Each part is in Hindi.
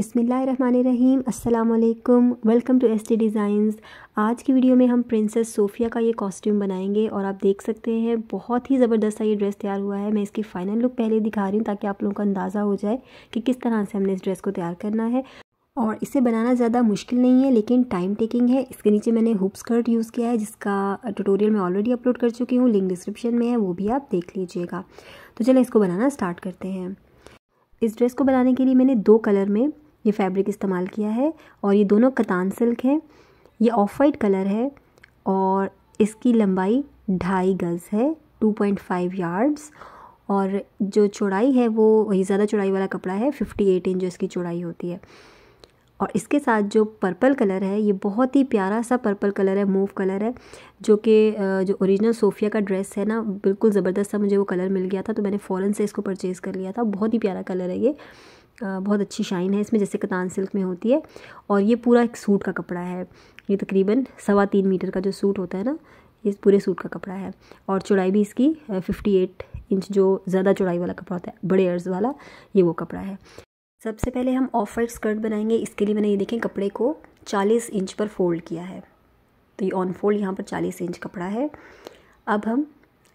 बिसमीम् अल्लाम welcome to S T designs आज की वीडियो में हम प्रिंसेस सोफिया का ये कॉस्ट्यूम बनाएंगे और आप देख सकते हैं बहुत ही ज़बरदस्त सा ये ड्रेस तैयार हुआ है मैं इसकी फ़ाइनल लुक पहले दिखा रही हूँ ताकि आप लोगों का अंदाज़ा हो जाए कि किस तरह से हमने इस ड्रेस को तैयार करना है और इसे बनाना ज़्यादा मुश्किल नहीं है लेकिन टाइम टेकिंग है इसके नीचे मैंने हुप स्कर्ट यूज़ किया है जिसका ट्यूटोरियल मैं ऑलरेडी अपलोड कर चुकी हूँ लिंक डिस्क्रिप्शन में है वो भी आप देख लीजिएगा तो चलो इसको बनाना स्टार्ट करते हैं इस ड्रेस को बनाने के लिए मैंने दो कलर में ये फैब्रिक इस्तेमाल किया है और ये दोनों कतान सिल्क हैं ये ऑफ वाइट कलर है और इसकी लंबाई ढाई गज़ है टू पॉइंट फाइव यार्ड्स और जो चौड़ाई है वो वही ज़्यादा चौड़ाई वाला कपड़ा है फिफ्टी एट इंच इसकी चौड़ाई होती है और इसके साथ जो पर्पल कलर है ये बहुत ही प्यारा सा पर्पल कलर है मूव कलर है जो कि जो ओरिजिनल सोफिया का ड्रेस है ना बिल्कुल ज़बरदस्त सा मुझे वो कलर मिल गया था तो मैंने फ़ौरन से इसको परचेज़ कर लिया था बहुत ही प्यारा कलर है ये बहुत अच्छी शाइन है इसमें जैसे कतान सिल्क में होती है और ये पूरा एक सूट का कपड़ा है ये तकरीबन सवा तीन मीटर का जो सूट होता है ना ये पूरे सूट का कपड़ा है और चौड़ाई भी इसकी फिफ्टी एट इंच जो ज़्यादा चौड़ाई वाला कपड़ा होता है बड़े अर्ज वाला ये वो कपड़ा है सबसे पहले हम ऑफ वाइट स्कर्ट बनाएंगे इसके लिए मैंने ये देखें कपड़े को चालीस इंच पर फोल्ड किया है तो ये ऑन फोल्ड यहाँ पर चालीस इंच कपड़ा है अब हम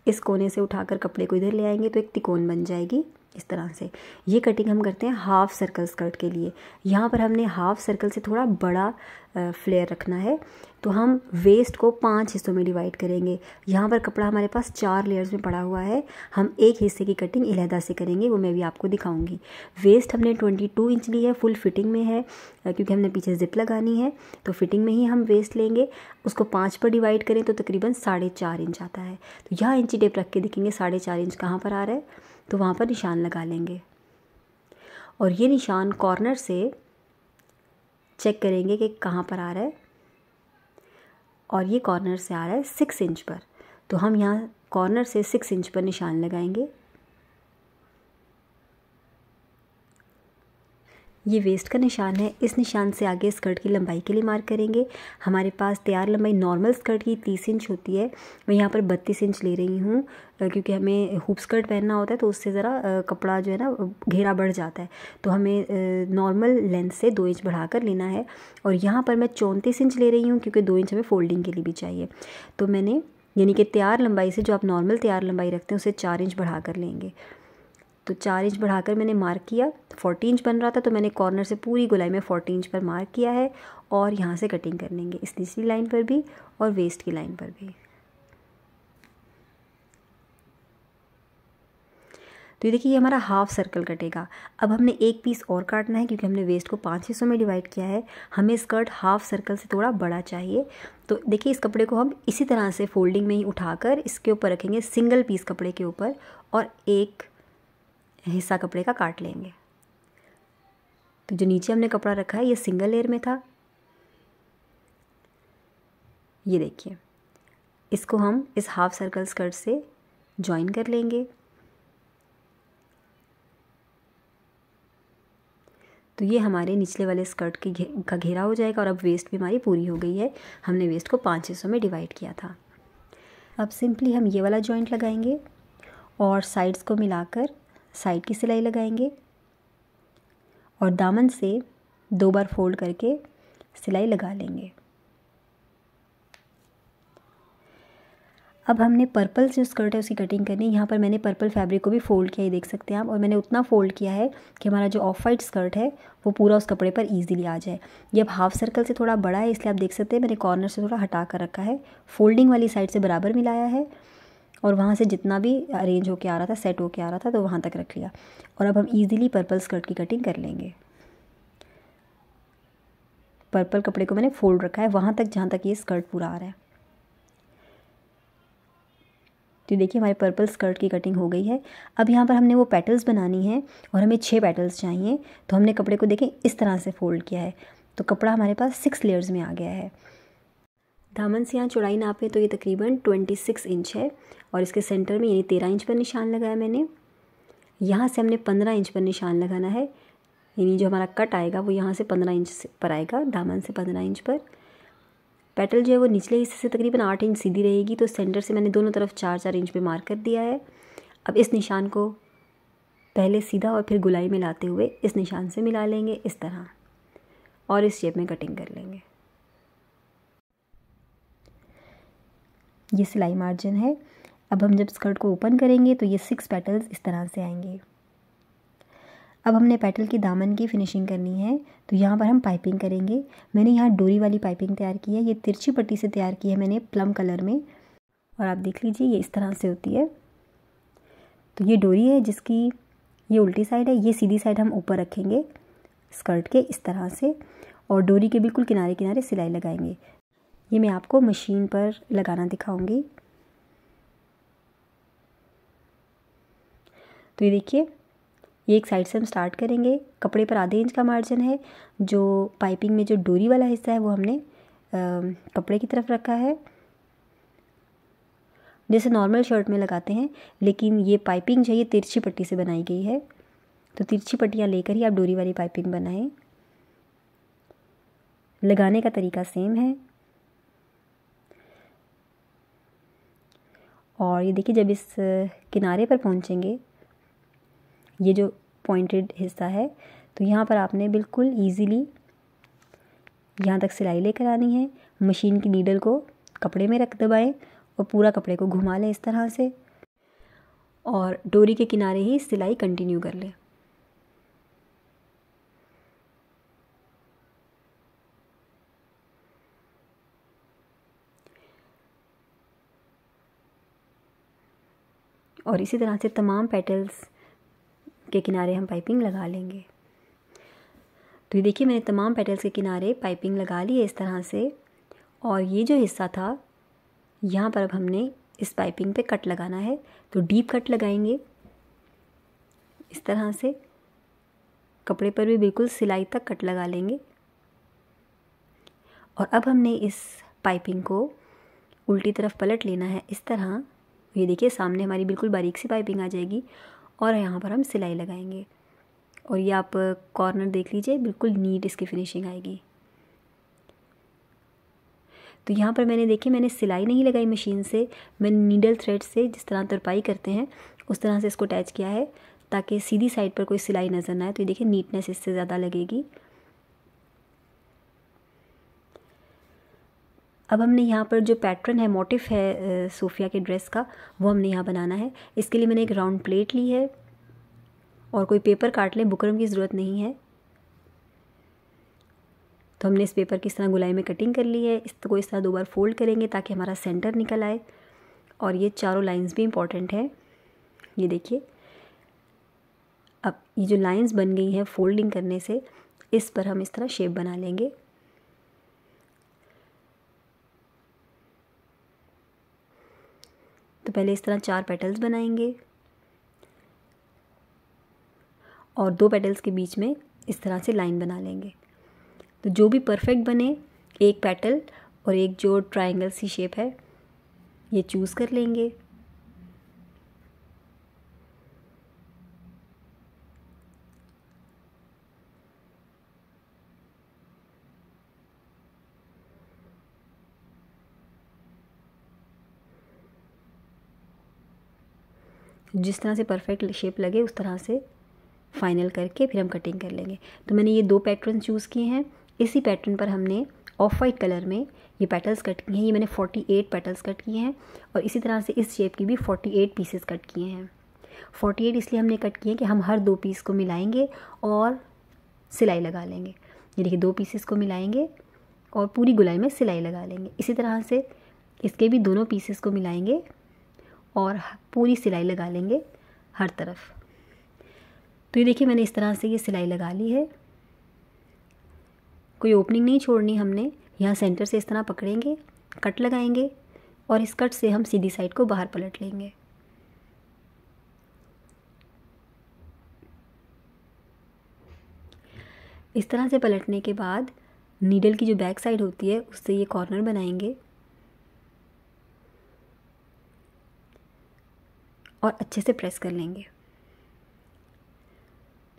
इस कोने से उठाकर कपड़े को इधर ले आएंगे तो एक तिकोन बन जाएगी इस तरह से ये कटिंग हम करते हैं हाफ सर्कल स्कर्ट के लिए यहाँ पर हमने हाफ सर्कल से थोड़ा बड़ा फ्लेयर रखना है तो हम वेस्ट को पांच हिस्सों में डिवाइड करेंगे यहाँ पर कपड़ा हमारे पास चार लेयर्स में पड़ा हुआ है हम एक हिस्से की कटिंग इलाहदा से करेंगे वो मैं भी आपको दिखाऊंगी वेस्ट हमने ट्वेंटी टू इंच ली है फुल फिटिंग में है क्योंकि हमने पीछे ज़िप लगानी है तो फिटिंग में ही हम वेस्ट लेंगे उसको पाँच पर डिवाइड करें तो तकरीबन साढ़े चार इंच आता है तो यहाँ इंची टेप रख के देखेंगे साढ़े चार इंच कहाँ पर आ रहा है तो वहाँ पर निशान लगा लेंगे और ये निशान कॉर्नर से चेक करेंगे कि कहाँ पर आ रहा है और ये कॉर्नर से आ रहा है सिक्स इंच पर तो हम यहाँ कॉर्नर से सिक्स इंच पर निशान लगाएंगे ये वेस्ट का निशान है इस निशान से आगे स्कर्ट की लंबाई के लिए मार्क करेंगे हमारे पास तैयार लंबाई नॉर्मल स्कर्ट की तीस इंच होती है मैं यहाँ पर बत्तीस इंच ले रही हूँ क्योंकि हमें हुप स्कर्ट पहनना होता है तो उससे ज़रा कपड़ा जो है ना घेरा बढ़ जाता है तो हमें नॉर्मल लेंथ से दो इंच बढ़ाकर लेना है और यहाँ पर मैं चौंतीस इंच ले रही हूँ क्योंकि दो इंच हमें फोल्डिंग के लिए भी चाहिए तो मैंने यानी कि तैयार लंबाई से जो आप नॉर्मल तैयार लंबाई रखते हैं उसे चार इंच बढ़ा कर लेंगे तो चार इंच बढ़ाकर मैंने मार्क किया तो फोर्टी इंच बन रहा था तो मैंने कॉर्नर से पूरी गोलाई में फोर्टी इंच पर मार्क किया है और यहाँ से कटिंग कर लेंगे इस निचली लाइन पर भी और वेस्ट की लाइन पर भी तो ये देखिए ये हमारा हाफ सर्कल कटेगा अब हमने एक पीस और काटना है क्योंकि हमने वेस्ट को पाँच हिस्सों में डिवाइड किया है हमें स्कर्ट हाफ सर्कल से थोड़ा बड़ा चाहिए तो देखिए इस कपड़े को हम इसी तरह से फोल्डिंग में ही उठाकर इसके ऊपर रखेंगे सिंगल पीस कपड़े के ऊपर और एक हिस्सा कपड़े का काट लेंगे तो जो नीचे हमने कपड़ा रखा है ये सिंगल लेयर में था ये देखिए इसको हम इस हाफ सर्कल स्कर्ट से ज्वाइन कर लेंगे तो ये हमारे निचले वाले स्कर्ट के घे, का घेरा हो जाएगा और अब वेस्ट भी हमारी पूरी हो गई है हमने वेस्ट को पाँच हिस्सों में डिवाइड किया था अब सिंपली हम ये वाला जॉइंट लगाएंगे और साइड्स को मिलाकर साइड की सिलाई लगाएंगे और दामन से दो बार फोल्ड करके सिलाई लगा लेंगे अब हमने पर्पल जो स्कर्ट है उसकी कटिंग करनी है यहाँ पर मैंने पर्पल फैब्रिक को भी फोल्ड किया ये देख सकते हैं आप और मैंने उतना फोल्ड किया है कि हमारा जो ऑफ वाइट स्कर्ट है वो पूरा उस कपड़े पर ईजिली आ जाए ये अब हाफ सर्कल से थोड़ा बड़ा है इसलिए आप देख सकते हैं मैंने कॉर्नर से थोड़ा हटा कर रखा है फोल्डिंग वाली साइड से बराबर मिलाया है और वहाँ से जितना भी अरेंज होके आ रहा था सेट होके आ रहा था तो वहाँ तक रख लिया और अब हम ईज़िली पर्पल स्कर्ट की कटिंग कर लेंगे पर्पल कपड़े को मैंने फोल्ड रखा है वहाँ तक जहाँ तक ये स्कर्ट पूरा आ रहा है तो देखिए हमारे पर्पल स्कर्ट की कटिंग हो गई है अब यहाँ पर हमने वो पेटल्स बनानी है और हमें छः पेटल्स चाहिए तो हमने कपड़े को देखें इस तरह से फोल्ड किया है तो कपड़ा हमारे पास सिक्स लेयर्स में आ गया है दामन से यहाँ चौड़ाई नापे तो ये तकरीबन ट्वेंटी सिक्स इंच है और इसके सेंटर में यानी तेरह इंच पर निशान लगाया मैंने यहाँ से हमने पंद्रह इंच पर निशान लगाना है यानी जो हमारा कट आएगा वो यहाँ से पंद्रह इंच पर आएगा दामन से पंद्रह इंच पर पेटल जो है वो निचले हिस्से से तकरीबन आठ इंच सीधी रहेगी तो सेंटर से मैंने दोनों तरफ चार चार इंच पर मार्क कर दिया है अब इस निशान को पहले सीधा और फिर गुलाई में लाते हुए इस निशान से मिला लेंगे इस तरह और इस शेप में कटिंग कर लेंगे ये सिलाई मार्जिन है अब हम जब स्कर्ट को ओपन करेंगे तो ये सिक्स पेटल्स इस तरह से आएंगे अब हमने पेटल के दामन की फिनिशिंग करनी है तो यहाँ पर हम पाइपिंग करेंगे मैंने यहाँ डोरी वाली पाइपिंग तैयार की है ये तिरछी पट्टी से तैयार की है मैंने प्लम कलर में और आप देख लीजिए ये इस तरह से होती है तो ये डोरी है जिसकी ये उल्टी साइड है ये सीधी साइड हम ऊपर रखेंगे स्कर्ट के इस तरह से और डोरी के बिल्कुल किनारे किनारे सिलाई लगाएंगे ये मैं आपको मशीन पर लगाना दिखाऊंगी तो ये देखिए ये एक साइड से हम स्टार्ट करेंगे कपड़े पर आधे इंच का मार्जिन है जो पाइपिंग में जो डोरी वाला हिस्सा है वो हमने आ, कपड़े की तरफ रखा है जैसे नॉर्मल शर्ट में लगाते हैं लेकिन ये पाइपिंग जो है ये तिरछी पट्टी से बनाई गई है तो तिरछी पट्टियाँ लेकर ही आप डोरी वाली पाइपिंग बनाएं लगाने का तरीका सेम है और ये देखिए जब इस किनारे पर पहुँचेंगे ये जो पॉइंटेड हिस्सा है तो यहाँ पर आपने बिल्कुल ईजीली यहाँ तक सिलाई लेकर आनी है मशीन की नीडल को कपड़े में रख दबाएं और पूरा कपड़े को घुमा लें इस तरह से और डोरी के किनारे ही सिलाई कंटिन्यू कर लें और इसी तरह से तमाम पेटल्स के किनारे हम पाइपिंग लगा लेंगे तो ये देखिए मैंने तमाम पेटल्स के किनारे पाइपिंग लगा ली है इस तरह से और ये जो हिस्सा था यहाँ पर अब हमने इस पाइपिंग पे कट लगाना है तो डीप कट लगाएंगे इस तरह से कपड़े पर भी बिल्कुल सिलाई तक कट लगा लेंगे और अब हमने इस पाइपिंग को उल्टी तरफ पलट लेना है इस तरह ये देखिए सामने हमारी बिल्कुल बारीक सी पाइपिंग आ जाएगी और यहाँ पर हम सिलाई लगाएंगे और ये आप कॉर्नर देख लीजिए बिल्कुल नीट इसकी फिनिशिंग आएगी तो यहाँ पर मैंने देखिए मैंने सिलाई नहीं लगाई मशीन से मैंने नीडल थ्रेड से जिस तरह तुरपाई करते हैं उस तरह से इसको अटैच किया है ताकि सीधी साइड पर कोई सिलाई नज़र ना आए तो ये देखिए नीटनेस इससे ज़्यादा लगेगी अब हमने यहाँ पर जो पैटर्न है मोटिफ है सोफिया के ड्रेस का वो हमने यहाँ बनाना है इसके लिए मैंने एक राउंड प्लेट ली है और कोई पेपर काट लें बुकरम की ज़रूरत नहीं है तो हमने इस पेपर की इस तरह गुलाई में कटिंग कर ली है इसको तो इस तरह दो बार फोल्ड करेंगे ताकि हमारा सेंटर निकल आए और ये चारों लाइंस भी इम्पॉर्टेंट हैं ये देखिए अब ये जो लाइंस बन गई हैं फोल्डिंग करने से इस पर हम इस तरह शेप बना लेंगे तो पहले इस तरह चार पेटल्स बनाएंगे और दो पेटल्स के बीच में इस तरह से लाइन बना लेंगे तो जो भी परफेक्ट बने एक पेटल और एक जो ट्रायंगल सी शेप है ये चूज़ कर लेंगे जिस तरह से परफेक्ट शेप लगे उस तरह से फाइनल करके फिर हम कटिंग कर लेंगे तो मैंने ये दो पैटर्न चूज़ किए हैं इसी पैटर्न पर हमने ऑफ वाइट कलर में ये पेटल्स कट किए हैं ये मैंने 48 पेटल्स कट किए हैं और इसी तरह से इस शेप की भी 48 पीसेस कट किए हैं 48 इसलिए हमने कट किए हैं कि हम हर दो पीस को मिलाएंगे और सिलाई लगा लेंगे ये देखिए दो पीसेस को मिलाएंगे और पूरी गुलाई में सिलाई लगा लेंगे इसी तरह से इसके भी दोनों पीसेस को मिलाएंगे और पूरी सिलाई लगा लेंगे हर तरफ तो ये देखिए मैंने इस तरह से ये सिलाई लगा ली है कोई ओपनिंग नहीं छोड़नी हमने यहाँ सेंटर से इस तरह पकड़ेंगे कट लगाएंगे और इस कट से हम सीधी साइड को बाहर पलट लेंगे इस तरह से पलटने के बाद नीडल की जो बैक साइड होती है उससे ये कॉर्नर बनाएंगे और अच्छे से प्रेस कर लेंगे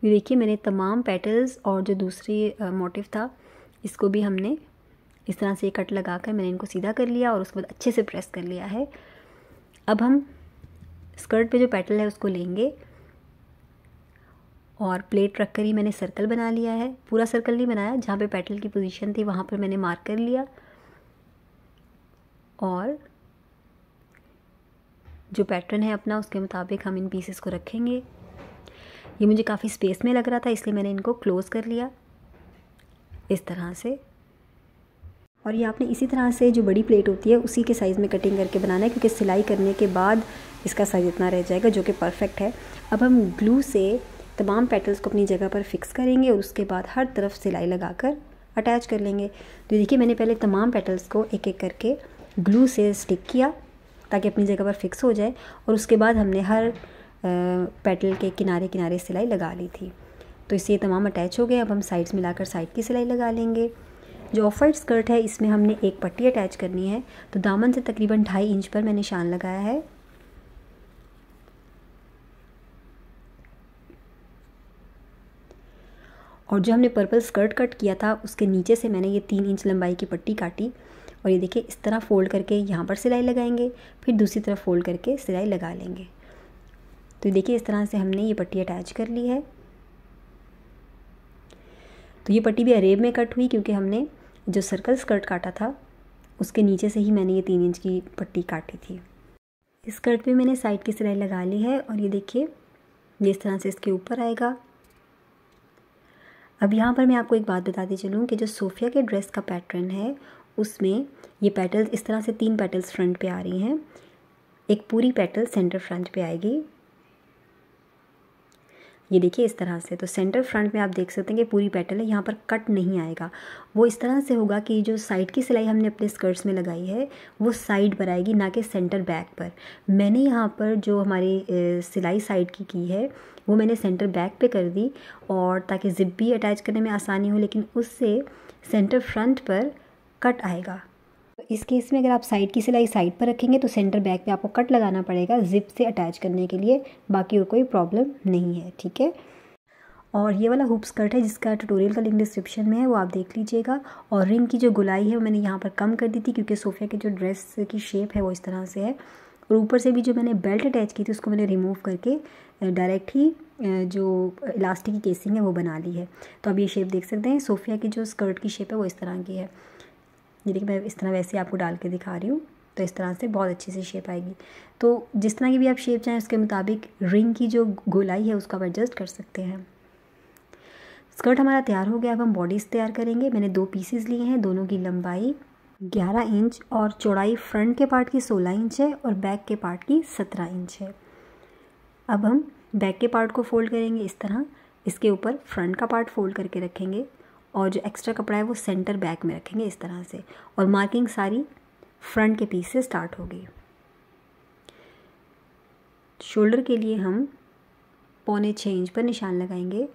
ये देखिए मैंने तमाम पेटल्स और जो दूसरी मोटिव था इसको भी हमने इस तरह से कट लगा कर मैंने इनको सीधा कर लिया और उसके बाद अच्छे से प्रेस कर लिया है अब हम स्कर्ट पे जो पेटल है उसको लेंगे और प्लेट रख कर ही मैंने सर्कल बना लिया है पूरा सर्कल नहीं बनाया जहाँ पे पेटल की पोजीशन थी वहाँ पर मैंने मार्क कर लिया और जो पैटर्न है अपना उसके मुताबिक हम इन पीसेस को रखेंगे ये मुझे काफ़ी स्पेस में लग रहा था इसलिए मैंने इनको क्लोज़ कर लिया इस तरह से और ये आपने इसी तरह से जो बड़ी प्लेट होती है उसी के साइज़ में कटिंग करके बनाना है क्योंकि सिलाई करने के बाद इसका साइज़ इतना रह जाएगा जो कि परफेक्ट है अब हम ग्लू से तमाम पेटल्स को अपनी जगह पर फिक्स करेंगे और उसके बाद हर तरफ सिलाई लगाकर अटैच कर लेंगे तो देखिए मैंने पहले तमाम पेटल्स को एक एक करके ग्लू से स्टिक किया ताकि अपनी जगह पर फिक्स हो जाए और उसके बाद हमने हर पेटल के किनारे किनारे सिलाई लगा ली थी तो इससे ये तमाम अटैच हो गए अब हम साइड्स मिलाकर साइड की सिलाई लगा लेंगे जो ऑफ वाइट स्कर्ट है इसमें हमने एक पट्टी अटैच करनी है तो दामन से तकरीबन ढाई इंच पर मैंने निशान लगाया है और जो हमने पर्पल स्कर्ट कट किया था उसके नीचे से मैंने ये तीन इंच लंबाई की पट्टी काटी और ये देखिए इस तरह फ़ोल्ड करके यहाँ पर सिलाई लगाएंगे फिर दूसरी तरफ फ़ोल्ड करके सिलाई लगा लेंगे तो देखिए इस तरह से हमने ये पट्टी अटैच कर ली है तो ये पट्टी भी अरेब में कट हुई क्योंकि हमने जो सर्कल स्कर्ट काटा था उसके नीचे से ही मैंने ये तीन इंच की पट्टी काटी थी इस स्कर्ट पे मैंने साइड की सिलाई लगा ली है और ये देखिए ये इस तरह से इसके ऊपर आएगा अब यहाँ पर मैं आपको एक बात बताती चलूँ कि जो सोफिया के ड्रेस का पैटर्न है उसमें ये पेटल्स इस तरह से तीन पेटल्स फ्रंट पे आ रही हैं एक पूरी पेटल सेंटर फ्रंट पे आएगी ये देखिए इस तरह से तो सेंटर फ्रंट में आप देख सकते हैं कि पूरी पेटल है यहाँ पर कट नहीं आएगा वो इस तरह से होगा कि जो साइड की सिलाई हमने अपने स्कर्ट्स में लगाई है वो साइड पर आएगी ना कि सेंटर बैक पर मैंने यहाँ पर जो हमारी सिलाई साइड की की है वो मैंने सेंटर बैक पे कर दी और ताकि जिप भी अटैच करने में आसानी हो लेकिन उससे सेंटर फ्रंट पर कट आएगा तो इस केस में अगर आप साइड की सिलाई साइड पर रखेंगे तो सेंटर बैक पे आपको कट लगाना पड़ेगा जिप से अटैच करने के लिए बाकी और कोई प्रॉब्लम नहीं है ठीक है और ये वाला हुप स्कर्ट है जिसका ट्यूटोरियल का लिंक डिस्क्रिप्शन में है वो आप देख लीजिएगा और रिंग की जो गुलाई है वो मैंने यहाँ पर कम कर दी थी क्योंकि सोफिया की जो ड्रेस की शेप है वो इस तरह से है और ऊपर से भी जो मैंने बेल्ट अटैच की थी उसको मैंने रिमूव करके डायरेक्ट ही जो इलास्टिक की केसिंग है वो बना ली है तो आप ये शेप देख सकते हैं सोफिया की जो स्कर्ट की शेप है वो इस तरह की है ये देखिए मैं इस तरह वैसे आपको डाल के दिखा रही हूँ तो इस तरह से बहुत अच्छी सी शेप आएगी तो जिस तरह की भी आप शेप चाहें उसके मुताबिक रिंग की जो गोलाई है उसको आप एडजस्ट कर सकते हैं स्कर्ट हमारा तैयार हो गया अब हम बॉडीज़ तैयार करेंगे मैंने दो पीसीज लिए हैं दोनों की लंबाई 11 इंच और चौड़ाई फ्रंट के पार्ट की 16 इंच है और बैक के पार्ट की 17 इंच है अब हम बैक के पार्ट को फोल्ड करेंगे इस तरह इसके ऊपर फ्रंट का पार्ट फोल्ड करके रखेंगे और जो एक्स्ट्रा कपड़ा है वो सेंटर बैक में रखेंगे इस तरह से और मार्किंग सारी फ्रंट के पीस से स्टार्ट होगी शोल्डर के लिए हम पौने छः इंच पर निशान लगाएंगे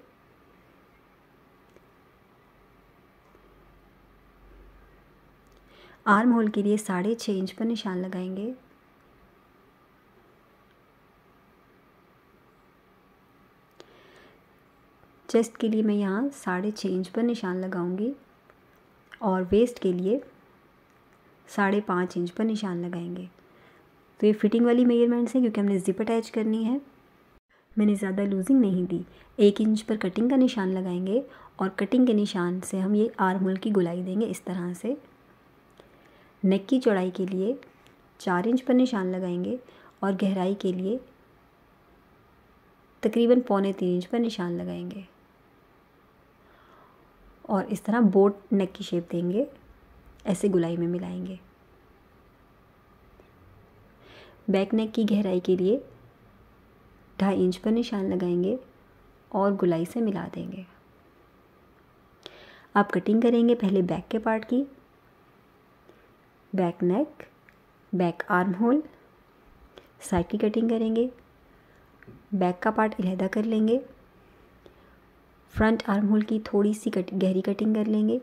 आर्म होल के लिए साढ़े छः इंच पर निशान लगाएंगे चेस्ट के लिए मैं यहाँ साढ़े छः इंच पर निशान लगाऊंगी और वेस्ट के लिए साढ़े पाँच इंच पर निशान लगाएंगे तो ये फिटिंग वाली मेजरमेंट्स हैं क्योंकि हमने जिप अटैच करनी है मैंने ज़्यादा लूजिंग नहीं दी एक इंच पर कटिंग का निशान लगाएंगे और कटिंग के निशान से हम ये आर्मोल की गुलाई देंगे इस तरह से नेक की चौड़ाई के लिए चार इंच पर निशान लगाएंगे और गहराई के लिए तकरीबन पौने तीन इंच पर निशान लगाएंगे और इस तरह बोट नेक की शेप देंगे ऐसे गुलाई में मिलाएंगे बैक नेक की गहराई के लिए ढाई इंच पर निशान लगाएंगे और गुलाई से मिला देंगे आप कटिंग करेंगे पहले बैक के पार्ट की back neck back armhole side की कटिंग करेंगे बैक का पार्ट अलहदा कर लेंगे फ्रंट आर्म होल की थोड़ी सी कट गहरी कटिंग कर लेंगे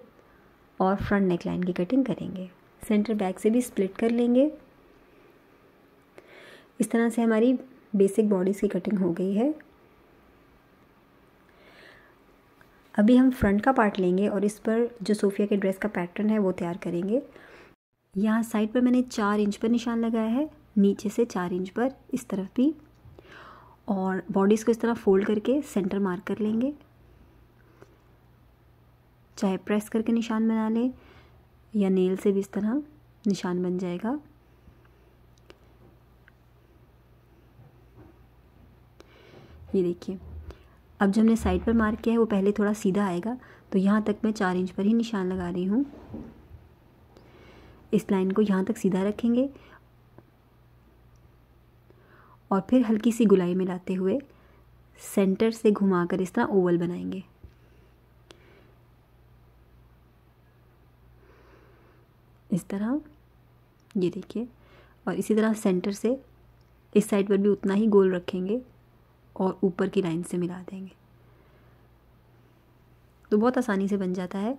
और फ्रंट नेक लाइन की कटिंग करेंगे सेंटर बैक से भी स्प्लिट कर लेंगे इस तरह से हमारी बेसिक बॉडीज़ की कटिंग हो गई है अभी हम फ्रंट का पार्ट लेंगे और इस पर जो सोफिया के ड्रेस का पैटर्न है वो तैयार करेंगे यहाँ साइड पर मैंने चार इंच पर निशान लगाया है नीचे से चार इंच पर इस तरफ भी और बॉडीज़ को इस तरह फोल्ड करके सेंटर मार्क कर लेंगे चाहे प्रेस करके निशान बना लें या नेल से भी इस तरह निशान बन जाएगा ये देखिए अब जो हमने साइड पर मार्क किया है वो पहले थोड़ा सीधा आएगा तो यहाँ तक मैं चार इंच पर ही निशान लगा रही हूँ इस लाइन को यहाँ तक सीधा रखेंगे और फिर हल्की सी गुलाई मिलाते हुए सेंटर से घुमाकर इस तरह ओवल बनाएंगे इस तरह ये देखिए और इसी तरह सेंटर से इस साइड पर भी उतना ही गोल रखेंगे और ऊपर की लाइन से मिला देंगे तो बहुत आसानी से बन जाता है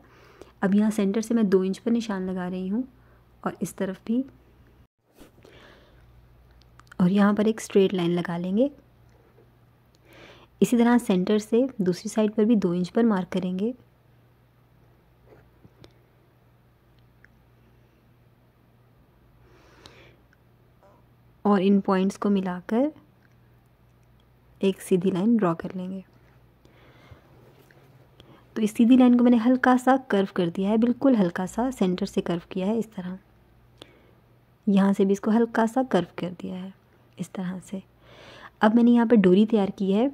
अब यहाँ सेंटर से मैं दो इंच पर निशान लगा रही हूँ और इस तरफ भी और यहाँ पर एक स्ट्रेट लाइन लगा लेंगे इसी तरह सेंटर से दूसरी साइड पर भी दो इंच पर मार्क करेंगे और इन पॉइंट्स को मिलाकर एक सीधी लाइन ड्रॉ कर लेंगे तो इस सीधी लाइन को मैंने हल्का सा कर्व कर दिया है बिल्कुल हल्का सा सेंटर से कर्व किया है इस तरह यहाँ से भी इसको हल्का सा कर्व कर दिया है इस तरह से अब मैंने यहाँ पर डोरी तैयार की है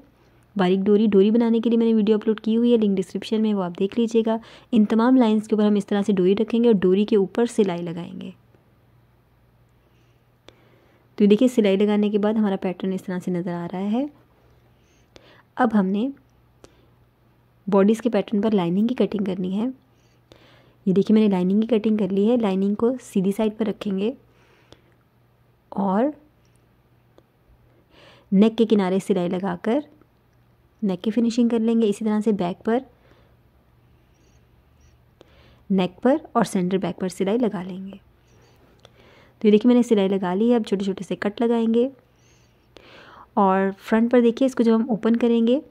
बारीक डोरी डोरी बनाने के लिए मैंने वीडियो अपलोड की हुई है लिंक डिस्क्रिप्शन में वो आप देख लीजिएगा इन तमाम लाइंस के ऊपर हम इस तरह से डोरी रखेंगे और डोरी के ऊपर सिलाई लगाएंगे तो देखिए सिलाई लगाने के बाद हमारा पैटर्न इस तरह से नज़र आ रहा है अब हमने बॉडीज़ के पैटर्न पर लाइनिंग की कटिंग करनी है ये देखिए मैंने लाइनिंग की कटिंग कर ली है लाइनिंग को सीधी साइड पर रखेंगे और नेक के किनारे सिलाई लगाकर नेक की फिनिशिंग कर लेंगे इसी तरह से बैक पर नेक पर और सेंटर बैक पर सिलाई लगा लेंगे ये देखिए मैंने सिलाई लगा ली है अब छोटे छोटे से कट लगाएंगे और फ्रंट पर देखिए इसको जब हम ओपन करेंगे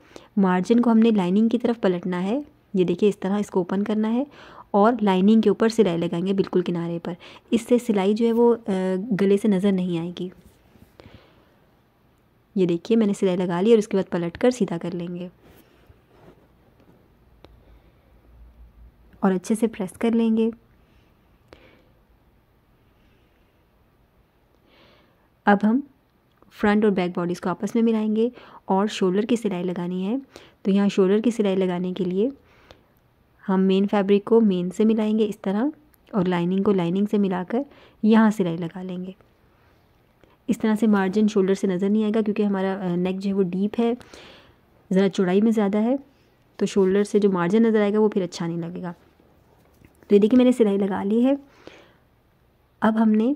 मार्जिन को हमने लाइनिंग की तरफ पलटना है ये देखिए इस तरह इसको ओपन करना है और लाइनिंग के ऊपर सिलाई लगाएंगे बिल्कुल किनारे पर इससे सिलाई जो है वो गले से नज़र नहीं आएगी ये देखिए मैंने सिलाई लगा ली और उसके बाद पलट कर सीधा कर लेंगे और अच्छे से प्रेस कर लेंगे अब हम फ्रंट और बैक बॉडीज़ को आपस में मिलाएंगे और शोल्डर की सिलाई लगानी है तो यहाँ शोल्डर की सिलाई लगाने के लिए हम मेन फैब्रिक को मेन से मिलाएंगे इस तरह और लाइनिंग को लाइनिंग से मिलाकर यहाँ सिलाई लगा लेंगे इस तरह से मार्जिन शोल्डर से नज़र नहीं आएगा क्योंकि हमारा नेक जो है वो डीप है ज़रा चौड़ाई में ज़्यादा है तो शोल्डर से जो मार्जिन नज़र आएगा वो फिर अच्छा नहीं लगेगा तो ये देखिए मैंने सिलाई लगा ली है अब हमने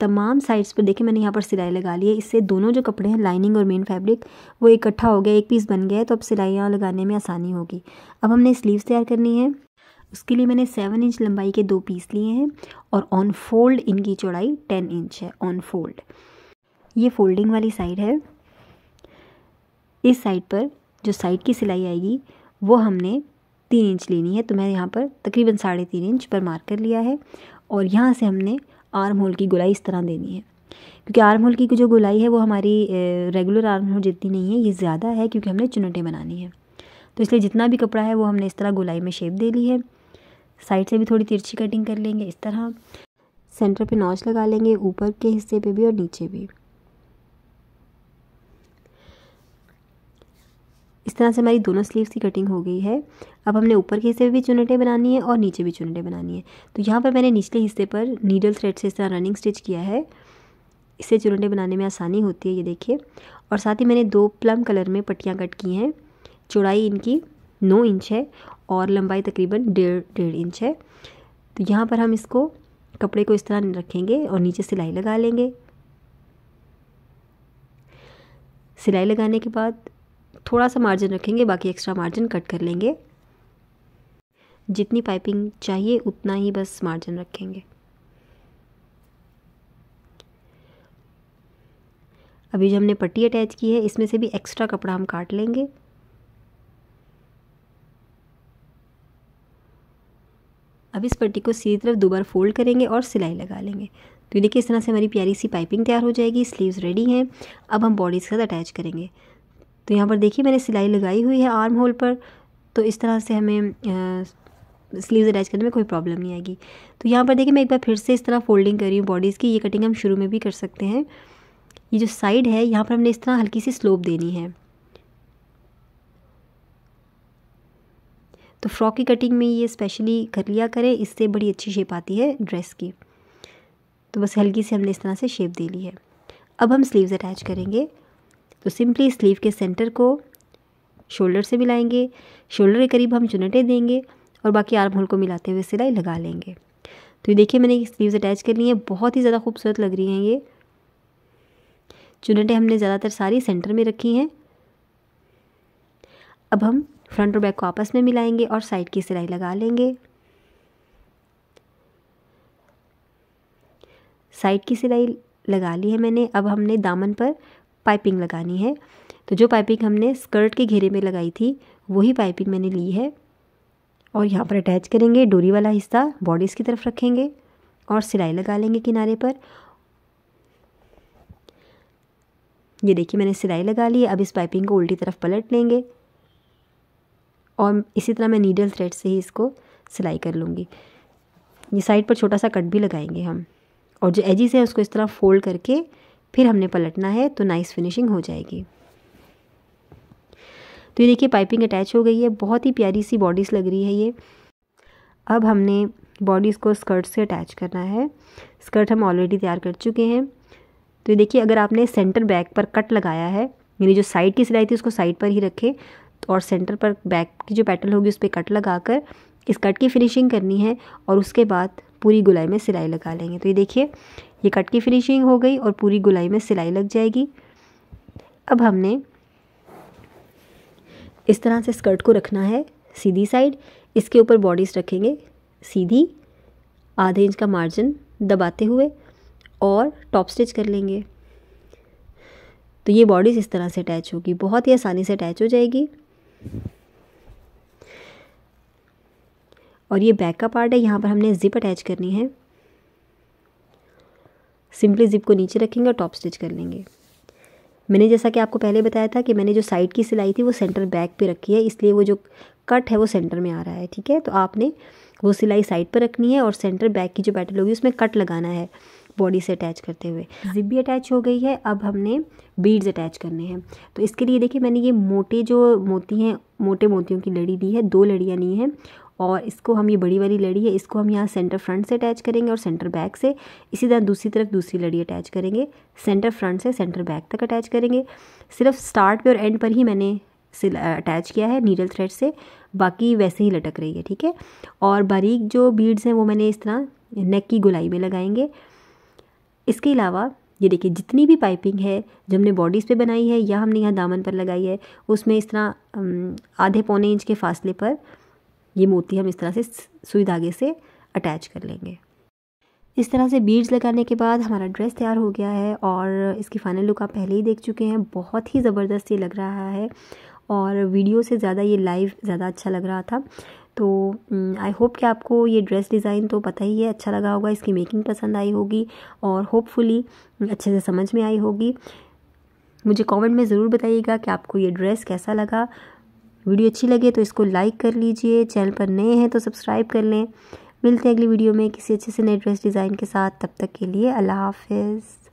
तमाम साइड्स पर देखिए मैंने यहाँ पर सिलाई लगा ली है इससे दोनों जो कपड़े हैं लाइनिंग और मेन फैब्रिक वो इकट्ठा हो गया एक पीस बन गया है तो अब सिलाइयाँ लगाने में आसानी होगी अब हमने स्लीव्स तैयार करनी है उसके लिए मैंने सेवन इंच लंबाई के दो पीस लिए हैं और ऑन फोल्ड इनकी चौड़ाई टेन इंच है ऑन फोल्ड ये फोल्डिंग वाली साइड है इस साइड पर जो साइड की सिलाई आएगी वो हमने तीन इंच लेनी है तो मैं यहाँ पर तकरीबन साढ़े तीन इंच पर मार्क कर लिया है और यहाँ से हमने आर्म होल की गुलाई इस तरह देनी है क्योंकि आर्म होल की जो गुलाई है वो हमारी रेगुलर आर्म होल जितनी नहीं है ये ज़्यादा है क्योंकि हमने चुनटें बनानी है तो इसलिए जितना भी कपड़ा है वो हमने इस तरह गुलाई में शेप दे ली है साइड से भी थोड़ी तिरछी कटिंग कर लेंगे इस तरह सेंटर पे नॉच लगा लेंगे ऊपर के हिस्से पे भी और नीचे भी इस तरह से हमारी दोनों स्लीव्स की कटिंग हो गई है अब हमने ऊपर के हिस्से पर भी चुनटें बनानी है और नीचे भी चुनटें बनानी है तो यहाँ पर मैंने निचले हिस्से पर नीडल थ्रेड से इस तरह रनिंग स्टिच किया है इससे चुनटें बनाने में आसानी होती है ये देखिए और साथ ही मैंने दो प्लम कलर में पट्टियाँ कट की हैं चौड़ाई इनकी नौ इंच है और लंबाई तकरीबन डेढ़ डेढ़ इंच है तो यहाँ पर हम इसको कपड़े को इस तरह रखेंगे और नीचे सिलाई लगा लेंगे सिलाई लगाने के बाद थोड़ा सा मार्जिन रखेंगे बाकी एक्स्ट्रा मार्जिन कट कर लेंगे जितनी पाइपिंग चाहिए उतना ही बस मार्जिन रखेंगे अभी जो हमने पट्टी अटैच की है इसमें से भी एक्स्ट्रा कपड़ा हम काट लेंगे अब इस पट्टी को सीधी तरफ दो बार फोल्ड करेंगे और सिलाई लगा लेंगे तो देखिए इस तरह से हमारी प्यारी सी पाइपिंग तैयार हो जाएगी स्लीव्स रेडी हैं अब हम बॉडी के साथ अटैच करेंगे तो यहाँ पर देखिए मैंने सिलाई लगाई हुई है आर्म होल पर तो इस तरह से हमें स्लीव्स अटैच करने में कोई प्रॉब्लम नहीं आएगी तो यहाँ पर देखिए मैं एक बार फिर से इस तरह फोल्डिंग कर रही हूँ बॉडीज़ की ये कटिंग हम शुरू में भी कर सकते हैं ये जो साइड है यहाँ पर हमने इस तरह हल्की सी स्लोप देनी है तो फ्रॉक की कटिंग में ये स्पेशली कर लिया करें इससे बड़ी अच्छी शेप आती है ड्रेस की तो बस हल्की सी हमने इस तरह से शेप दे ली है अब हम स्लीव्स अटैच करेंगे तो सिंपली स्लीव के सेंटर को शोल्डर से मिलाएंगे शोल्डर के करीब हम चुनटे देंगे और बाकी आर्म होल को मिलाते हुए सिलाई लगा लेंगे तो ये देखिए मैंने स्लीव्स अटैच कर ली है बहुत ही ज़्यादा खूबसूरत लग रही हैं ये चुनटें हमने ज़्यादातर सारी सेंटर में रखी हैं अब हम फ्रंट और बैक को आपस में मिलाएंगे और साइड की सिलाई लगा लेंगे साइड की सिलाई लगा ली है मैंने अब हमने दामन पर पाइपिंग लगानी है तो जो पाइपिंग हमने स्कर्ट के घेरे में लगाई थी वही पाइपिंग मैंने ली है और यहाँ पर अटैच करेंगे डोरी वाला हिस्सा बॉडीज़ की तरफ रखेंगे और सिलाई लगा लेंगे किनारे पर ये देखिए मैंने सिलाई लगा ली है अब इस पाइपिंग को उल्टी तरफ पलट लेंगे और इसी तरह मैं नीडल थ्रेड से ही इसको सिलाई कर लूँगी ये साइड पर छोटा सा कट भी लगाएंगे हम और जो एजिस हैं उसको इस तरह फोल्ड करके फिर हमने पलटना है तो नाइस फिनिशिंग हो जाएगी तो ये देखिए पाइपिंग अटैच हो गई है बहुत ही प्यारी सी बॉडीज़ लग रही है ये अब हमने बॉडीज़ को स्कर्ट से अटैच करना है स्कर्ट हम ऑलरेडी तैयार कर चुके हैं तो ये देखिए अगर आपने सेंटर बैक पर कट लगाया है यानी जो साइड की सिलाई थी उसको साइड पर ही रखें और सेंटर पर बैक की जो पैटर्न होगी उस पर कट लगा कर इस कट की फिनिशिंग करनी है और उसके बाद पूरी गुलाई में सिलाई लगा लेंगे तो ये देखिए ये कट की फिनिशिंग हो गई और पूरी गुलाई में सिलाई लग जाएगी अब हमने इस तरह से स्कर्ट को रखना है सीधी साइड इसके ऊपर बॉडीज रखेंगे सीधी आधे इंच का मार्जिन दबाते हुए और टॉप स्टिच कर लेंगे तो ये बॉडीज इस तरह से अटैच होगी बहुत ही आसानी से अटैच हो जाएगी और ये बैक का पार्ट है यहाँ पर हमने ज़िप अटैच करनी है सिंपली ज़िप को नीचे रखेंगे और टॉप स्टिच कर लेंगे मैंने जैसा कि आपको पहले बताया था कि मैंने जो साइड की सिलाई थी वो सेंटर बैक पे रखी है इसलिए वो जो कट है वो सेंटर में आ रहा है ठीक है तो आपने वो सिलाई साइड पर रखनी है और सेंटर बैक की जो बैटल होगी उसमें कट लगाना है बॉडी से अटैच करते हुए जिप भी अटैच हो गई है अब हमने बीड्स अटैच करने हैं तो इसके लिए देखिए मैंने ये मोटे जो मोती हैं मोटे मोतियों की लड़ी दी है दो लड़ियाँ ली हैं और इसको हम ये बड़ी वाली लड़ी है इसको हम यहाँ सेंटर फ्रंट से अटैच करेंगे और सेंटर बैक से इसी तरह दूसरी तरफ दूसरी लड़ी अटैच करेंगे सेंटर फ्रंट से सेंटर बैक तक अटैच करेंगे सिर्फ स्टार्ट पे और एंड पर ही मैंने अटैच किया है नीडल थ्रेड से बाकी वैसे ही लटक रही है ठीक है और बारीक जो बीड्स हैं वो मैंने इस तरह नेक की गुलाई में लगाएंगे इसके अलावा ये देखिए जितनी भी पाइपिंग है जो हमने बॉडीज़ पे बनाई है या हमने यहाँ दामन पर लगाई है उसमें इस तरह आधे पौने इंच के फासले पर ये मोती हम इस तरह से सुई धागे से अटैच कर लेंगे इस तरह से बीड्स लगाने के बाद हमारा ड्रेस तैयार हो गया है और इसकी फ़ाइनल लुक आप पहले ही देख चुके हैं बहुत ही ज़बरदस्त ये लग रहा है और वीडियो से ज़्यादा ये लाइव ज़्यादा अच्छा लग रहा था तो आई होप कि आपको ये ड्रेस डिज़ाइन तो पता ही है अच्छा लगा होगा इसकी मेकिंग पसंद आई होगी और होपफुली अच्छे से समझ में आई होगी मुझे कमेंट में ज़रूर बताइएगा कि आपको ये ड्रेस कैसा लगा वीडियो अच्छी लगे तो इसको लाइक कर लीजिए चैनल पर नए हैं तो सब्सक्राइब कर लें मिलते हैं अगली वीडियो में किसी अच्छे से नए ड्रेस डिज़ाइन के साथ तब तक के लिए अल्लाह हाफिज़